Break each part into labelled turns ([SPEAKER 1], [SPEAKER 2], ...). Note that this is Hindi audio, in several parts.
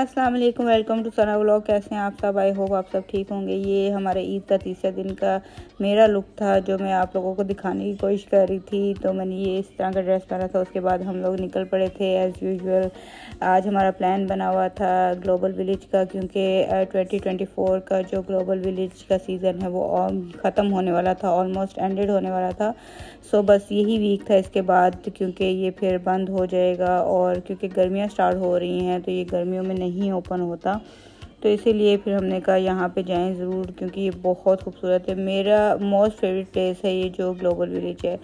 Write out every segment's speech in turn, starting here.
[SPEAKER 1] अस्सलाम वालेकुम वेलकम टू सना व्लॉग कैसे हैं आप सब आई होप आप सब ठीक होंगे ये हमारे ईद का तीसरे दिन का मेरा लुक था जो मैं आप लोगों को दिखाने की कोशिश कर रही थी तो मैंने ये इस तरह का ड्रेस पहना था उसके बाद हम लोग निकल पड़े थे एज़ यूजल आज हमारा प्लान बना हुआ था ग्लोबल विलेज का क्योंकि ट्वेंटी ट्वेंटी फोर का जो ग्लोबल विलेज का सीज़न है वो ख़त्म होने वाला था ऑलमोस्ट एंडेड होने वाला था सो बस यही वीक था इसके बाद क्योंकि ये फिर बंद हो जाएगा और क्योंकि गर्मियाँ स्टार्ट हो रही हैं तो ये गर्मियों में नहीं नहीं ओपन होता तो इसीलिए फिर हमने कहा यहाँ पे जाएं ज़रूर क्योंकि ये बहुत खूबसूरत है मेरा मोस्ट फेवरेट प्लेस है ये जो ग्लोबल विलेज है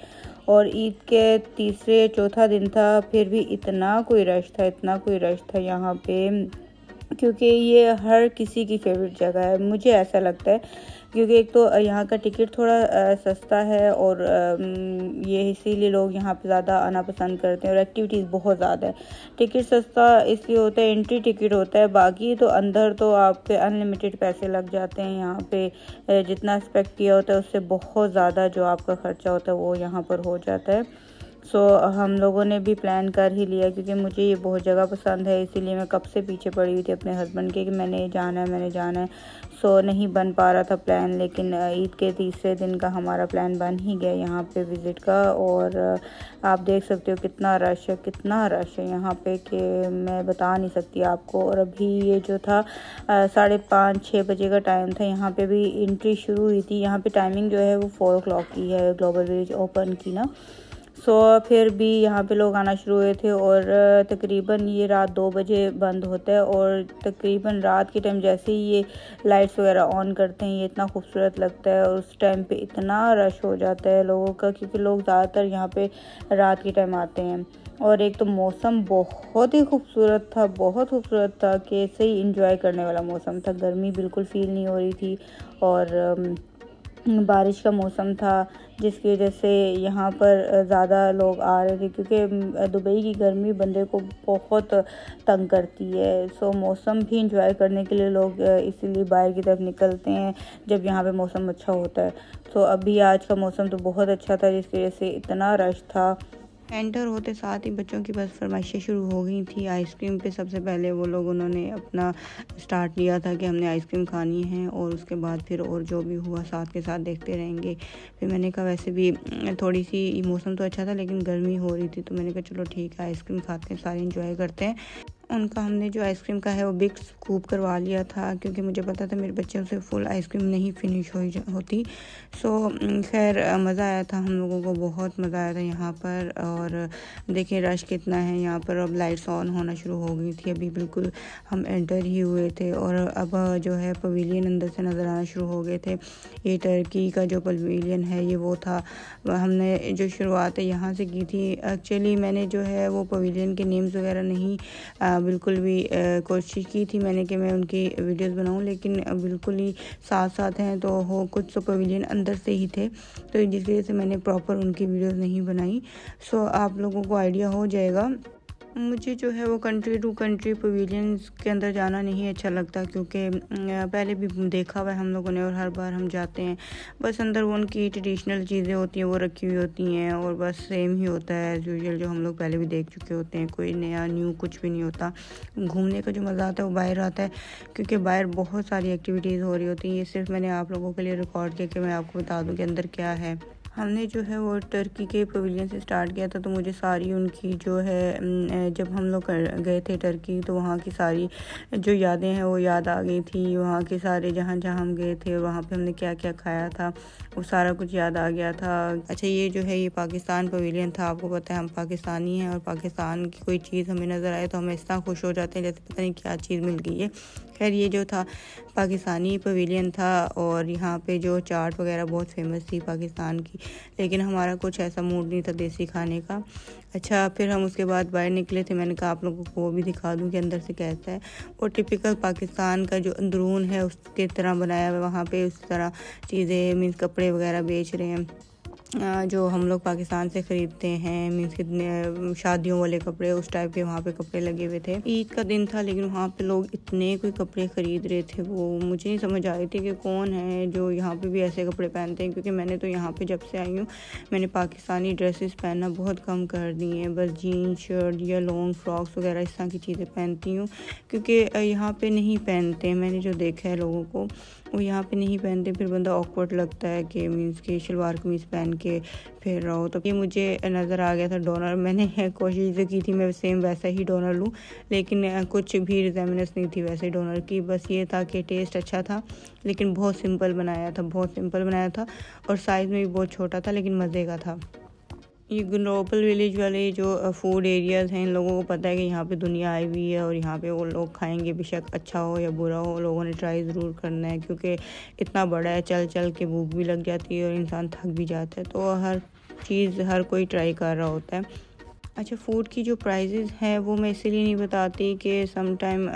[SPEAKER 1] और ईद के तीसरे चौथा दिन था फिर भी इतना कोई रश था इतना कोई रश था यहाँ पे क्योंकि ये हर किसी की फेवरेट जगह है मुझे ऐसा लगता है क्योंकि एक तो यहाँ का टिकट थोड़ा आ, सस्ता है और आ, ये इसीलिए लोग यहाँ पर ज़्यादा आना पसंद करते हैं और एक्टिविटीज़ बहुत ज़्यादा है टिकट सस्ता इसलिए होता है एंट्री टिकट होता है बाकी तो अंदर तो आपके अनलिमिटेड पैसे लग जाते हैं यहाँ पे जितना एक्सपेक्ट किया होता है उससे बहुत ज़्यादा जो आपका ख़र्चा होता है वो यहाँ पर हो जाता है सो हम लोगों ने भी प्लान कर ही लिया क्योंकि मुझे ये बहुत जगह पसंद है इसीलिए मैं कब से पीछे पड़ी हुई थी अपने हस्बैंड के कि मैंने जाना है मैंने जाना है सो नहीं बन पा रहा था प्लान लेकिन ईद के तीसरे दिन का हमारा प्लान बन ही गया यहाँ पे विज़िट का और आप देख सकते हो कितना रश है कितना रश है यहाँ पे कि मैं बता नहीं सकती आपको और अभी ये जो था साढ़े पाँच छः बजे का टाइम था यहाँ पे भी इंट्री शुरू हुई थी यहाँ पे टाइमिंग जो है वो फ़ोर ओ की है ग्लोबल विलेज ओपन की ना सो फिर भी यहाँ पे लोग आना शुरू हुए थे और तकरीबन ये रात दो बजे बंद होता है और तकरीबन रात के टाइम जैसे ही ये लाइट्स वगैरह ऑन करते हैं ये इतना खूबसूरत लगता है और उस टाइम पे इतना रश हो जाता है लोगों का क्योंकि लोग ज़्यादातर यहाँ पे रात के टाइम आते हैं और एक तो मौसम बहुत ही खूबसूरत था बहुत खूबसूरत था कि सही इंजॉय करने वाला मौसम था गर्मी बिल्कुल फील नहीं हो रही थी और बारिश का मौसम था जिसकी वजह से यहाँ पर ज़्यादा लोग आ रहे थे क्योंकि दुबई की गर्मी बंदे को बहुत तंग करती है सो मौसम भी इंजॉय करने के लिए लोग इसीलिए बाहर की तरफ निकलते हैं जब यहाँ पे मौसम अच्छा होता है तो अभी आज का मौसम तो बहुत अच्छा था जिसकी वजह से इतना रश था एंटर होते साथ ही बच्चों की बस फरमाइशें शुरू हो गई थी आइसक्रीम पे सबसे पहले वो लोग उन्होंने अपना स्टार्ट लिया था कि हमने आइसक्रीम खानी है और उसके बाद फिर और जो भी हुआ साथ के साथ देखते रहेंगे फिर मैंने कहा वैसे भी थोड़ी सी मौसम तो अच्छा था लेकिन गर्मी हो रही थी तो मैंने कहा चलो ठीक है आइसक्रीम खाते हैं सारे इंजॉय करते हैं उनका हमने जो आइसक्रीम का है वो बिग स्कूप करवा लिया था क्योंकि मुझे पता था मेरे बच्चे से फुल आइसक्रीम नहीं फिनिश हो होती सो खैर मज़ा आया था हम लोगों को बहुत मज़ा आया था यहाँ पर और देखिए रश कितना है यहाँ पर अब लाइट्स ऑन होना शुरू हो गई थी अभी बिल्कुल हम एंटर ही हुए थे और अब जो है पवीलियन अंदर से नज़र आना शुरू हो गए थे ये टर्की का जो पवीलियन है ये वो था हमने जो शुरुआत यहाँ से की थी एक्चुअली मैंने जो है वो पवीलियन के नेम्स वगैरह नहीं आ, बिल्कुल भी कोशिश की थी मैंने कि मैं उनकी वीडियोस बनाऊं लेकिन बिल्कुल ही साथ साथ हैं तो हो कुछ सुपरविजन तो अंदर से ही थे तो जिस वजह से मैंने प्रॉपर उनकी वीडियोस नहीं बनाई सो आप लोगों को आइडिया हो जाएगा मुझे जो है वो कंट्री टू कंट्री पवीलियन के अंदर जाना नहीं अच्छा लगता क्योंकि पहले भी देखा हुआ है हम लोगों ने और हर बार हम जाते हैं बस अंदर वो उनकी ट्रेडिशनल चीज़ें होती हैं वो रखी हुई होती हैं और बस सेम ही होता है एज़ यूजल जो हम लोग पहले भी देख चुके होते हैं कोई नया न्यू कुछ भी नहीं होता घूमने का जो मज़ा आता है वो बाहर आता है क्योंकि बाहर बहुत सारी एक्टिविटीज़ हो रही होती हैं ये सिर्फ मैंने आप लोगों के लिए रिकॉर्ड किया कि मैं आपको बता दूँ कि अंदर क्या है हमने जो है वो टर्की के पवेलियन से स्टार्ट किया था तो मुझे सारी उनकी जो है जब हम लोग गए थे टर्की तो वहाँ की सारी जो यादें हैं वो याद आ गई थी वहाँ के सारे जहाँ जहाँ हम गए थे वहाँ पे हमने क्या क्या खाया था वो सारा कुछ याद आ गया था अच्छा ये जो है ये पाकिस्तान पवेलियन था आपको पता है हम पाकिस्तानी हैं और पाकिस्तान की कोई चीज़ हमें नज़र आए तो हम इस तरह खुश हो जाते हैं जैसे पता नहीं क्या चीज़ मिल गई है खैर ये जो था पाकिस्तानी पवेलियन था और यहाँ पे जो चाट वगैरह बहुत फेमस थी पाकिस्तान की लेकिन हमारा कुछ ऐसा मूड नहीं था देसी खाने का अच्छा फिर हम उसके बाद बाहर निकले थे मैंने कहा आप लोगों को वो भी दिखा दूँ कि अंदर से कैसा है और टिपिकल पाकिस्तान का जो अंदरून है उसके तरह बनाया हुआ वहाँ पर उस तरह चीज़ें मीन्स कपड़े वगैरह बेच रहे हैं जो हम लोग पाकिस्तान से ख़रीदते हैं मीन्स कितने शादियों वाले कपड़े उस टाइप के वहाँ पे कपड़े लगे हुए थे ईद का दिन था लेकिन वहाँ पे लोग इतने कोई कपड़े ख़रीद रहे थे वो मुझे नहीं समझ आ रही थी कि कौन है जो यहाँ पे भी ऐसे कपड़े पहनते हैं क्योंकि मैंने तो यहाँ पे जब से आई हूँ मैंने पाकिस्तानी ड्रेसेस पहनना बहुत कम कर दी हैं बस जीन्स शर्ट या लॉन्ग फ्रॉक्स वगैरह इस तरह की चीज़ें पहनती हूँ क्योंकि यहाँ पर नहीं पहनते मैंने जो देखा है लोगों को वो यहाँ पे नहीं पहनते फिर बंदा ऑकवर्ड लगता है कि मीन्स कि शलवार कमीज पहन के फिर रहा हो तो ये मुझे नज़र आ गया था डोनर मैंने कोशिश की थी मैं सेम वैसा ही डोनर लूँ लेकिन कुछ भी रिजेमिनस नहीं थी वैसे डोनर की बस ये था कि टेस्ट अच्छा था लेकिन बहुत सिंपल बनाया था बहुत सिंपल बनाया था और साइज़ में भी बहुत छोटा था लेकिन मज़े का था ये ग्लोबल विलेज वाले जो फूड एरियाज़ हैं इन लोगों को पता है कि यहाँ पे दुनिया आई हुई है और यहाँ पे वो लोग खाएंगे बेशक अच्छा हो या बुरा हो लोगों ने ट्राई ज़रूर करना है क्योंकि इतना बड़ा है चल चल के भूख भी लग जाती है और इंसान थक भी जाता है तो हर चीज़ हर कोई ट्राई कर रहा होता है अच्छा फूड की जो प्राइजेज़ हैं वो मैं इसीलिए नहीं बताती कि सम टाइम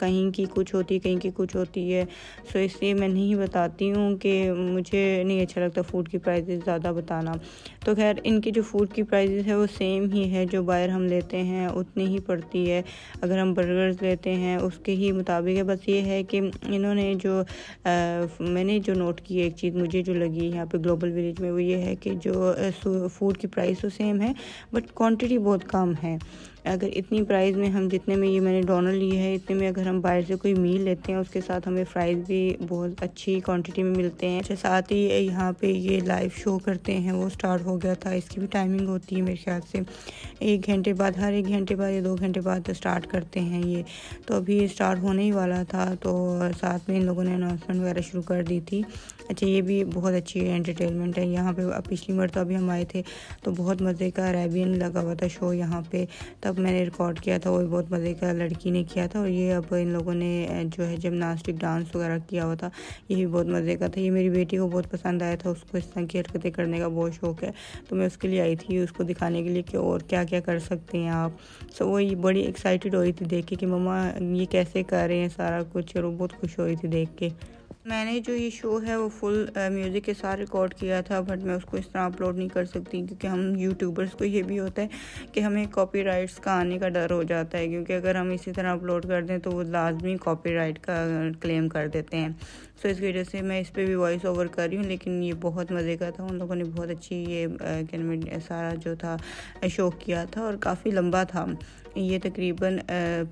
[SPEAKER 1] कहीं की कुछ होती कहीं की कुछ होती है सो इसलिए मैं नहीं बताती हूँ कि मुझे नहीं अच्छा लगता फ़ूड की प्राइजेज़ ज़्यादा बताना तो खैर इनकी जो फ़ूड की प्राइजेज़ है वो सेम ही है जो बायर हम लेते हैं उतनी ही पड़ती है अगर हम बर्गर्स लेते हैं उसके ही मुताबिक है बस ये है कि इन्होंने जो आ, मैंने जो नोट की एक चीज़ मुझे जो लगी यहाँ पर ग्लोबल विलेज में वो ये है कि जो फूड की प्राइस तो सेम है बट क्वान्टिटी क्वांटिटी बहुत कम है अगर इतनी प्राइस में हम जितने में ये मैंने डोनर लिए है इतने में अगर हम बाहर से कोई मील लेते हैं उसके साथ हमें फ्राइज़ भी बहुत अच्छी क्वांटिटी में मिलते हैं अच्छा साथ ही यहाँ पे ये लाइव शो करते हैं वो स्टार्ट हो गया था इसकी भी टाइमिंग होती है मेरे ख्याल से एक घंटे बाद हर एक घंटे बाद या दो घंटे बाद स्टार्ट करते हैं ये तो अभी स्टार्ट होने ही वाला था तो साथ में इन लोगों ने अनाउंसमेंट वगैरह शुरू कर दी थी अच्छा ये भी बहुत अच्छी एंटरटेनमेंट है यहाँ पे पिछली बार तो अभी हम आए थे तो बहुत मज़े का अरेबियन लगा हुआ था शो यहाँ पे तब तब मैंने रिकॉर्ड किया था वो भी बहुत मज़े का लड़की ने किया था और ये अब इन लोगों ने जो है जिमनास्टिक डांस वगैरह किया हुआ था ये भी बहुत मज़े का था ये मेरी बेटी को बहुत पसंद आया था उसको इस तरह की हरकतें करने का बहुत शौक है तो मैं उसके लिए आई थी उसको दिखाने के लिए कि और क्या क्या कर सकते हैं आप सो वो ये बड़ी एक्साइटेड हो रही थी देख के कि मम्मा ये कैसे कर रहे हैं सारा कुछ और वो बहुत खुश हो रही थी देख के मैंने जो ये शो है वो फुल म्यूज़िक के साथ रिकॉर्ड किया था बट मैं उसको इस तरह अपलोड नहीं कर सकती क्योंकि हम यूट्यूबर्स को ये भी होता है कि हमें कॉपीराइट्स का आने का डर हो जाता है क्योंकि अगर हम इसी तरह अपलोड कर दें तो वो लाजमी कॉपीराइट का क्लेम कर देते हैं सो इस वजह से मैं इस पर भी वॉइस ओवर कर रही हूँ लेकिन ये बहुत मज़े का था उन लोगों ने बहुत अच्छी ये सारा जो था शो किया था और काफ़ी लंबा था ये तकरीबन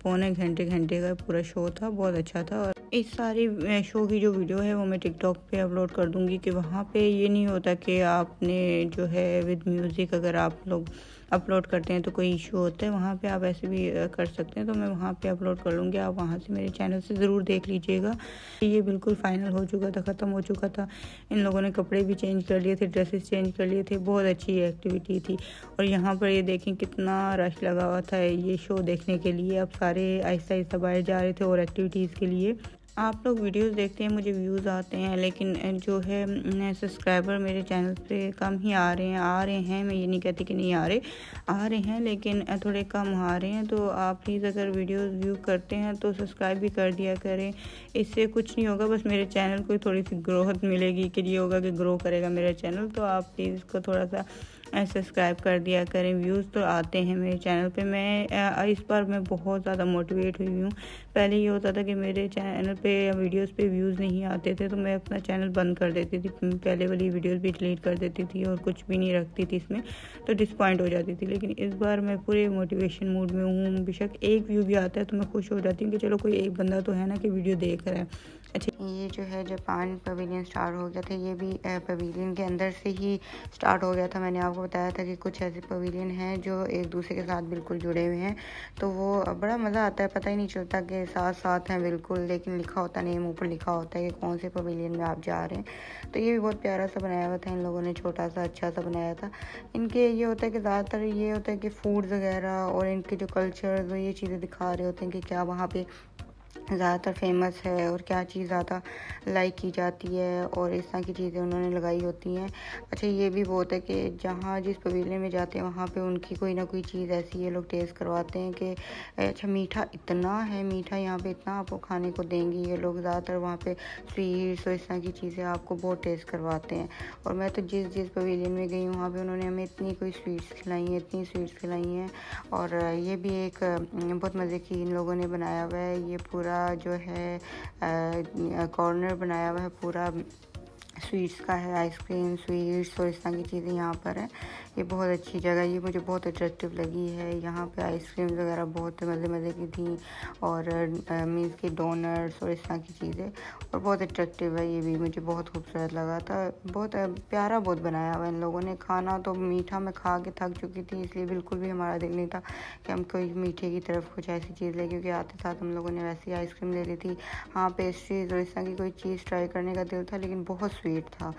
[SPEAKER 1] पौने घंटे घंटे का पूरा शो था बहुत अच्छा था और इस सारी शो की जो वीडियो है वो मैं टिकटॉक पे अपलोड कर दूँगी कि वहाँ पे ये नहीं होता कि आपने जो है विद म्यूज़िक अगर आप लोग अपलोड करते हैं तो कोई इशू होता है वहाँ पे आप ऐसे भी कर सकते हैं तो मैं वहाँ पे अपलोड कर लूँगी आप वहाँ से मेरे चैनल से ज़रूर देख लीजिएगा ये बिल्कुल फाइनल हो चुका था ख़त्म हो चुका था इन लोगों ने कपड़े भी चेंज कर लिए थे ड्रेसेस चेंज कर लिए थे बहुत अच्छी एक्टिविटी थी और यहाँ पर ये देखें कितना रश लगा हुआ था ये शो देखने के लिए अब सारे आहिस्ता आहिस्ता बाहर जा रहे थे और एक्टिविटीज़ के लिए आप लोग वीडियोस देखते हैं मुझे व्यूज़ आते हैं लेकिन जो है सब्सक्राइबर मेरे चैनल पे कम ही आ रहे हैं आ रहे हैं मैं ये नहीं कहती कि नहीं आ रहे आ रहे हैं लेकिन थोड़े कम आ रहे हैं तो आप प्लीज़ अगर वीडियोस व्यू करते हैं तो सब्सक्राइब भी कर दिया करें इससे कुछ नहीं होगा बस मेरे चैनल को थोड़ी सी ग्रोथ मिलेगी कि ये होगा कि ग्रो करेगा मेरा चैनल तो आप प्लीज़ इसको थोड़ा सा सब्सक्राइब कर दिया करें व्यूज़ तो आते हैं मेरे चैनल पे मैं इस बार मैं बहुत ज़्यादा मोटिवेट हुई हूँ पहले ये होता था कि मेरे चैनल पे वीडियोस पे व्यूज़ नहीं आते थे तो मैं अपना चैनल बंद कर देती थी पहले वाली वीडियोस भी डिलीट कर देती थी और कुछ भी नहीं रखती थी इसमें तो डिसपॉइंट हो जाती थी लेकिन इस बार मैं पूरे मोटिवेशन मूड में हूँ बेशक एक व्यू भी आता है तो मैं खुश हो जाती हूँ कि चलो कोई एक बंदा तो है ना कि वीडियो देख रहा है अच्छा। ये जो है जापान पवेलियन स्टार्ट हो गया था ये भी पवेलियन के अंदर से ही स्टार्ट हो गया था मैंने आपको बताया था कि कुछ ऐसे पवेलियन हैं जो एक दूसरे के साथ बिल्कुल जुड़े हुए हैं तो वो बड़ा मज़ा आता है पता ही नहीं चलता कि साथ साथ हैं बिल्कुल लेकिन लिखा होता नेम ऊपर लिखा होता है कि कौन से पवेलियन में आप जा रहे हैं तो ये भी बहुत प्यारा सा बनाया हुआ था इन लोगों ने छोटा सा अच्छा सा बनाया था इनके ये होता है कि ज़्यादातर ये होता है कि फूड्स वगैरह और इनके जो कल्चर्स और ये चीज़ें दिखा रहे होते हैं कि क्या वहाँ पर ज़्यादातर फेमस है और क्या चीज़ ज़्यादा लाइक की जाती है और इस तरह की चीज़ें उन्होंने लगाई होती हैं अच्छा ये भी बहुत है कि जहाँ जिस पवीले में जाते हैं वहाँ पे उनकी कोई ना कोई चीज़ ऐसी ये लोग टेस्ट करवाते हैं कि अच्छा मीठा इतना है मीठा यहाँ पे इतना आपको खाने को देंगी ये लोग ज़्यादातर वहाँ पर स्वीट्स और इस तरह की चीज़ें आपको बहुत टेस्ट करवाते हैं और मैं तो जिस जिस पवेलियन में गई हूँ वहाँ पर उन्होंने हमें इतनी कोई स्वीट्स खिलाई हैं इतनी स्वीट्स खिलाई हैं और ये भी एक बहुत मज़े की इन लोगों ने बनाया हुआ है ये पूरा पूरा जो है कॉर्नर बनाया हुआ है पूरा स्वीट्स का है आइसक्रीम स्वीट्स और इस तरह की चीज़ें यहाँ पर है ये बहुत अच्छी जगह ये मुझे बहुत अट्रैक्टिव लगी है यहाँ पे आइसक्रीम वगैरह बहुत मज़े मज़े की थी और मीन्स के डोनर्स और इस तरह की चीज़ें और बहुत अट्रैक्टिव है ये भी मुझे बहुत खूबसूरत लगा था बहुत प्यारा बहुत बनाया हुआ इन लोगों ने खाना तो मीठा मैं खा के थक चुकी थी इसलिए बिल्कुल भी हमारा दिल नहीं था कि हम कोई मीठे की तरफ कुछ ऐसी चीज़ लें क्योंकि आते साथ हम लोगों ने वैसी आइसक्रीम ले ली थी हाँ पेस्ट्रीज और इस तरह की कोई चीज़ ट्राई करने का दिल था लेकिन बहुत स्वीट था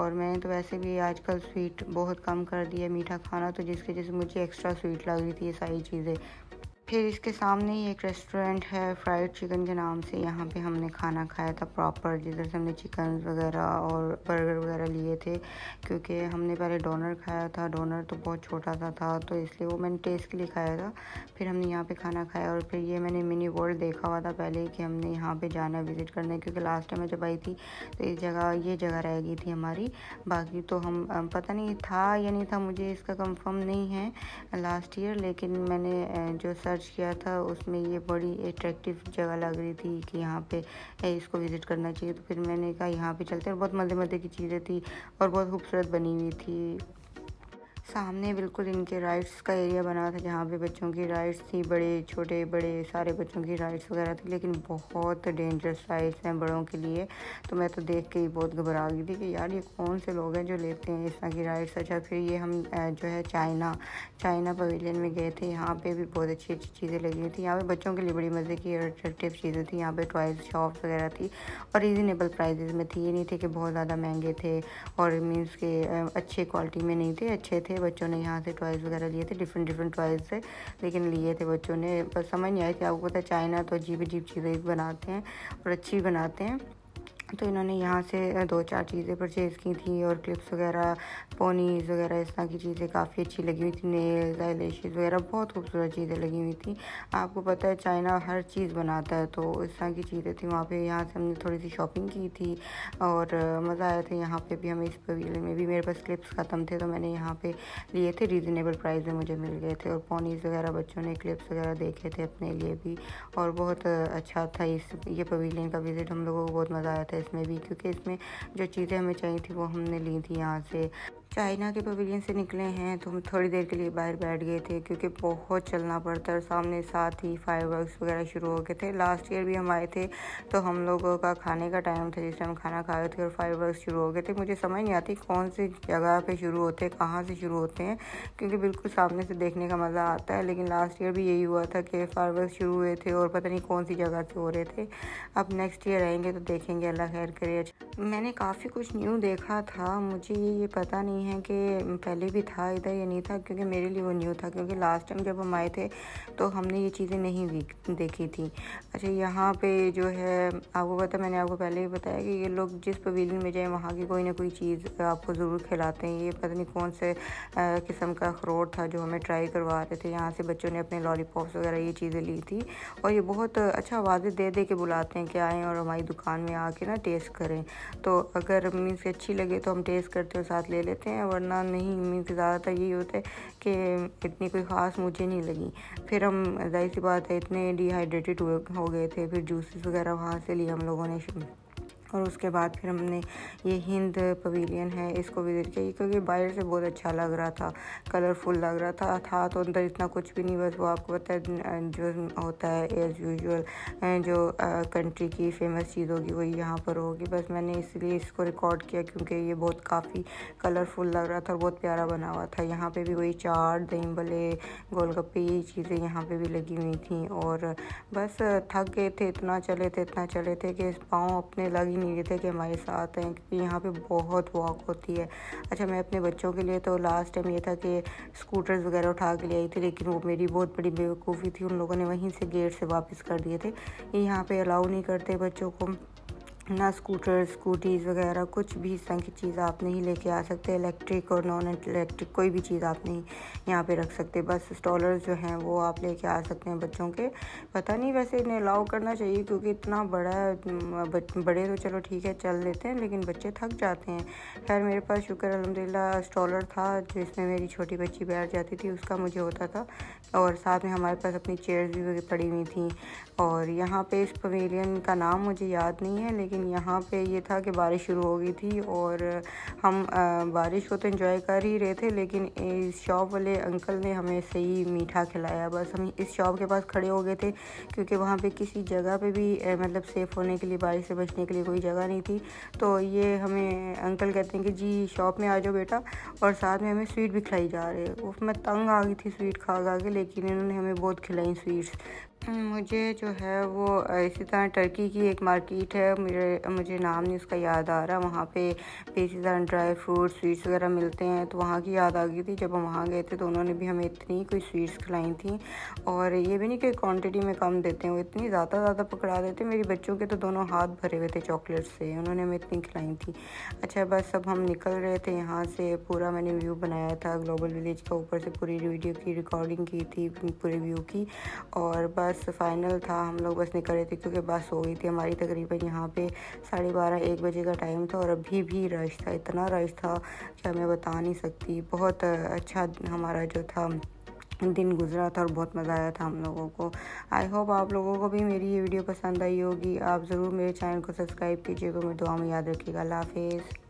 [SPEAKER 1] और मैंने तो वैसे भी आजकल स्वीट बहुत कम कर दिया लिया मीठा खाना तो जिसकी वजह से मुझे एक्स्ट्रा स्वीट लग रही थी ये सारी चीज़ें फिर इसके सामने ही एक रेस्टोरेंट है फ्राइड चिकन के नाम से यहाँ पे हमने खाना खाया था प्रॉपर जिधर से हमने चिकन वगैरह और बर्गर वगैरह लिए थे क्योंकि हमने पहले डोनर खाया था डोनर तो बहुत छोटा सा था तो इसलिए वो मैंने टेस्ट के लिए खाया था फिर हमने यहाँ पे खाना खाया और फिर ये मैंने मिनी वर्ल्ड देखा हुआ था पहले कि हमने यहाँ पर जाना है विज़िट करना है क्योंकि लास्ट टाइम मैं जब आई थी तो इस जगह ये जगह रह गई थी हमारी बाकी तो हम पता नहीं था या नहीं था मुझे इसका कंफर्म नहीं है लास्ट ईयर लेकिन मैंने जो सर्च सर्च किया था उसमें ये बड़ी अट्रैक्टिव जगह लग रही थी कि यहाँ पे इसको विज़िट करना चाहिए तो फिर मैंने कहा यहाँ पे चलते हैं और बहुत मज़े मज़े की चीज़ें थी और बहुत खूबसूरत बनी हुई थी सामने बिल्कुल इनके राइड्स का एरिया बना था जहाँ पे बच्चों की राइड्स थी बड़े छोटे बड़े सारे बच्चों की राइड्स वगैरह थी लेकिन बहुत डेंजरस राइड्स हैं बड़ों के लिए तो मैं तो देख के ही बहुत घबरा गई थी कि यार ये कौन से लोग हैं जो लेते हैं इस तरह की राइड्स अच्छा फिर ये हम जो है चाइना चाइना पवेलियन में गए थे यहाँ पर भी बहुत अच्छी अच्छी चीज़ें लगी हुई थी यहाँ पर बच्चों के लिए बड़ी मज़े की अट्रेक्टिव चीज़ें थी यहाँ पर टॉयज शॉप वगैरह थी और रीज़नेबल प्राइजेज़ में थी ये नहीं थे कि बहुत ज़्यादा महंगे थे और मीन्स के अच्छे क्वालिटी में नहीं थे अच्छे थे बच्चों ने यहाँ से टॉयज़ वगैरह लिए थे डिफरेंट डिफरेंट टॉयज़ से लेकिन लिए थे बच्चों ने बस समझ नहीं आया कि आपको पता चाइना तो अजीब अजीब चीज़ें बनाते हैं और अच्छी बनाते हैं तो इन्होंने यहाँ से दो चार चीज़ें परचेज़ की थी और क्लिप्स वगैरह पोनीज वगैरह इस तरह की चीज़ें काफ़ी अच्छी लगी हुई थी नेल्स आई लेशेज़ वगैरह बहुत खूबसूरत चीज़ें लगी हुई थी आपको पता है चाइना हर चीज़ बनाता है तो इस तरह की चीज़ें थी वहाँ पे यहाँ से हमने थोड़ी सी शॉपिंग की थी और मज़ा आया था यहाँ पर भी हमें इस पवीले में भी मेरे पास क्लिप्स ख़त्म थे तो मैंने यहाँ पर लिए थे रीज़नेबल प्राइस में मुझे मिल गए थे और पोनीज वगैरह बच्चों ने क्लिप्स वगैरह देखे थे अपने लिए भी और बहुत अच्छा था इस ये पवीलियन का विज़िट हम लोगों को बहुत मज़ा आया था इसमें भी क्योंकि इसमें जो चीज़ें हमें चाहिए थी वो हमने ली थी यहाँ से चाइना के पवेलियन से निकले हैं तो हम थोड़ी देर के लिए बाहर बैठ गए थे क्योंकि बहुत चलना पड़ता है और सामने साथ ही फायर वगैरह शुरू हो गए थे लास्ट ईयर भी हम आए थे तो हम लोगों का खाने का टाइम था जिस टाइम खाना खा रहे थे और फायर शुरू हो गए थे मुझे समझ नहीं आती कौन सी जगह पर शुरू होते हैं कहाँ से शुरू होते हैं क्योंकि बिल्कुल सामने से देखने का मज़ा आता है लेकिन लास्ट ईयर भी यही हुआ था कि फायर शुरू हुए थे और पता नहीं कौन सी जगह से हो रहे थे अब नेक्स्ट ईयर आएंगे तो देखेंगे अल्लाह खैर करे मैंने काफ़ी कुछ न्यू देखा था मुझे ये पता नहीं नहीं है कि पहले भी था इधर या नहीं था क्योंकि मेरे लिए वो न्यू था क्योंकि लास्ट टाइम जब हम आए थे तो हमने ये चीज़ें नहीं देखी थी अच्छा यहाँ पे जो है आपको पता मैंने आपको पहले ही बताया कि ये लोग जिस पवेलियन में जाएँ वहाँ की कोई ना कोई चीज़ आपको ज़रूर खिलाते हैं ये पता नहीं कौन से किस्म का अखरोट था जो हमें ट्राई करवा रहे थे यहाँ से बच्चों ने अपने लॉलीपॉप्स वगैरह ये चीज़ें ली थी और ये बहुत अच्छा आवाज़ें दे दे के बुलाते हैं कि आएँ और हमारी दुकान में आके ना टेस्ट करें तो अगर मीन से अच्छी लगे तो हम टेस्ट करते हैं साथ ले लेते हैं हैं वरना नहीं मीन्स ज़्यादातर यही होता है कि इतनी कोई ख़ास मुझे नहीं लगी फिर हम जाहिर सी बात है इतने डिहाइड्रेटेड हो गए थे फिर जूसेस वगैरह वहाँ से लिए हम लोगों ने और उसके बाद फिर हमने ये हिंद पवेलियन है इसको विज़िट किया क्योंकि बाहर से बहुत अच्छा लग रहा था कलरफुल लग रहा था था तो अंदर इतना कुछ भी नहीं बस वो आपको पता है अं, जो होता है एज़ यूजल अं, जो कंट्री की फेमस चीज़ होगी वही यहाँ पर होगी बस मैंने इसलिए इसको रिकॉर्ड किया क्योंकि ये बहुत काफ़ी कलरफुल लग रहा था और बहुत प्यारा बना हुआ था यहाँ पर भी वही चाट दही भले गोलगप्पे ये चीज़ें यहाँ पर भी लगी हुई थी और बस थक गए थे इतना चले थे इतना चले थे कि पाँव अपने लग ही नहीं थे कि हमारे साथ हैं क्योंकि यहाँ पे बहुत वॉक होती है अच्छा मैं अपने बच्चों के लिए तो लास्ट टाइम ये था कि स्कूटर्स वगैरह उठा के ले आई थी लेकिन वो मेरी बहुत बड़ी बेवकूफ़ी थी उन लोगों ने वहीं से गेट से वापस कर दिए थे ये यहाँ पर अलाउ नहीं करते बच्चों को ना स्कूटर स्कूटीज़ वगैरह कुछ भी इस तरह की चीज़ आप नहीं लेके आ सकते इलेक्ट्रिक और नॉन इलेक्ट्रिक कोई भी चीज़ आप नहीं यहाँ पे रख सकते बस स्टॉलर जो हैं वो आप लेके आ सकते हैं बच्चों के पता नहीं वैसे इन्हें अलाउ करना चाहिए क्योंकि इतना बड़ा बड़े तो चलो ठीक है चल लेते हैं लेकिन बच्चे थक जाते हैं खैर मेरे पास शुक्र अलहमदिल्ला स्टॉलर था जिसमें मेरी छोटी बच्ची बैठ जाती थी उसका मुझे होता था और साथ में हमारे पास अपनी चेयर्स भी पड़ी हुई थी और यहाँ पे इस पवेलियन का नाम मुझे याद नहीं है लेकिन लेकिन यहाँ पे ये था कि बारिश शुरू हो गई थी और हम बारिश को तो इन्जॉय कर ही रहे थे लेकिन इस शॉप वाले अंकल ने हमें सही मीठा खिलाया बस हम इस शॉप के पास खड़े हो गए थे क्योंकि वहाँ पे किसी जगह पे भी मतलब सेफ़ होने के लिए बारिश से बचने के लिए कोई जगह नहीं थी तो ये हमें अंकल कहते हैं कि जी शॉप में आ जाओ बेटा और साथ में हमें स्वीट भी खिलाई जा रही है तंग आ गई थी स्वीट खा खा के लेकिन इन्होंने हमें बहुत खिलाई स्वीट्स मुझे जो है वो इसी तरह टर्की की एक मार्केट है मेरे मुझे नाम नहीं उसका याद आ रहा वहाँ पे इसी तरह ड्राई फ्रूट स्वीट्स वगैरह मिलते हैं तो वहाँ की याद आ गई थी जब हम वहाँ गए थे तो उन्होंने भी हमें इतनी कोई स्वीट्स खिलाई थी और ये भी नहीं कि क्वांटिटी में कम देते हैं वो इतनी ज़्यादा ज़्यादा पकड़ा देते मेरे बच्चों के तो दोनों हाथ भरे हुए थे चॉकलेट से उन्होंने हमें इतनी खिलाई थी अच्छा बस अब हम निकल रहे थे यहाँ से पूरा मैंने व्यू बनाया था ग्लोबल विलेज का ऊपर से पूरी वीडियो की रिकॉर्डिंग की थी पूरे व्यू की और बस बस फाइनल था हम लोग बस निकल रहे थे क्योंकि बस हो गई थी हमारी तकरीबन यहाँ पे साढ़े बारह एक बजे का टाइम था और अभी भी रश था इतना रश था कि हमें बता नहीं सकती बहुत अच्छा हमारा जो था दिन गुजरा था और बहुत मज़ा आया था हम लोगों को आई होप आप लोगों को भी मेरी ये वीडियो पसंद आई होगी आप ज़रूर मेरे चैनल को सब्सक्राइब कीजिएगा मेरी दुआ में याद रखिएगा अल्लाह हाफिज़